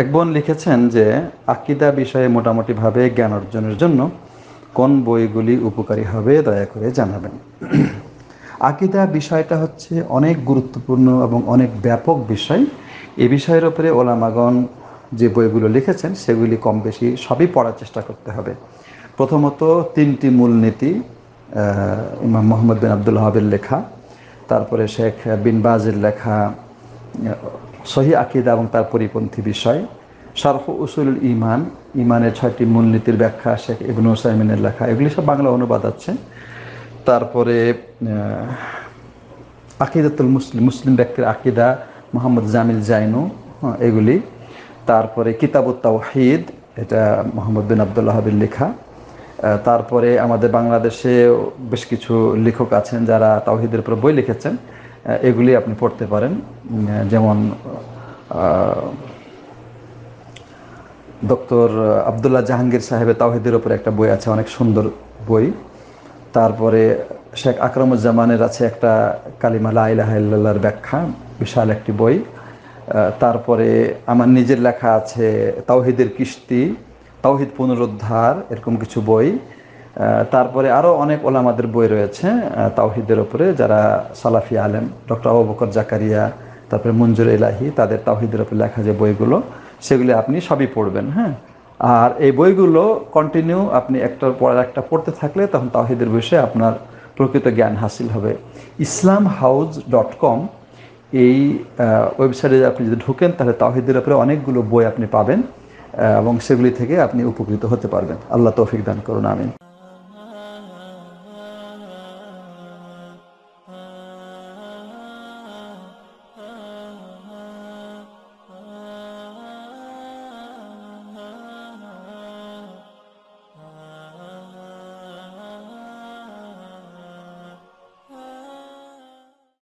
এক বোন লিখেছেন যে আকিদা বিষয়ে মোটামুটিভাবে জ্ঞান অর্জনের জন্য কোন বইগুলি উপকারী হবে দয়া করে জানাবেন আকিদা বিষয়টা হচ্ছে অনেক গুরুত্বপূর্ণ এবং অনেক ব্যাপক বিষয় এ বিষয়ের ওপরে ওলামাগণ যে বইগুলো লিখেছেন সেগুলি কম বেশি সবই পড়ার চেষ্টা করতে হবে প্রথমত তিনটি মূলনীতি ইমাম মোহাম্মদ বিন আবদুল্লাহাবের হাবের লেখা তারপরে শেখ বিন বাজের লেখা সহি আকিদা এবং তার পরিপন্থী বিষয় শারফ উসুল ইমান ইমানের ছয়টি মূলনীতির ব্যাখ্যা শেখ ইবনু সাইমিনের লেখা এগুলি সব বাংলা অনুবাদ আছে তারপরে আকিদাতুল মুসলিম মুসলিম ব্যক্তির আকিদা মোহাম্মদ জামিল জাইনু হ্যাঁ এগুলি তারপরে কিতাবুত তাওহিদ এটা মোহাম্মদ বিন আবদুল্লাহাবির লেখা তারপরে আমাদের বাংলাদেশে বেশ কিছু লেখক আছেন যারা তাওহিদের উপর বই লিখেছেন এগুলি আপনি পড়তে পারেন যেমন ডক্টর আবদুল্লাহ জাহাঙ্গীর সাহেবের তাওহিদের ওপরে একটা বই আছে অনেক সুন্দর বই তারপরে শেখ আকরামুজ্জামানের আছে একটা কালিমা লাইলাহার ব্যাখ্যা বিশাল একটি বই তারপরে আমার নিজের লেখা আছে তাওহিদের কিস্তি তাওহিদ পুনরুদ্ধার এরকম কিছু বই তারপরে আরও অনেক ওলামাদের বই রয়েছে তাওহিদের ওপরে যারা সালাফি আলেম ডক্টর আবুবকর জাকারিয়া তারপরে মঞ্জুর ইলাহি তাদের তাওহিদের ওপরে লেখা যে বইগুলো সেগুলি আপনি সবই পড়বেন হ্যাঁ আর এই বইগুলো কন্টিনিউ আপনি একটার পর একটা পড়তে থাকলে তখন তাওহিদের বিষয়ে আপনার প্রকৃত জ্ঞান হাসিল হবে ইসলাম হাউজ ডট কম এই ওয়েবসাইটে আপনি যদি ঢুকেন তাহলে তাওহিদের ওপরে অনেকগুলো বই আপনি পাবেন এবং সেগুলি থেকে আপনি উপকৃত হতে পারবেন আল্লাহ তৌফিক দান করুন আমিন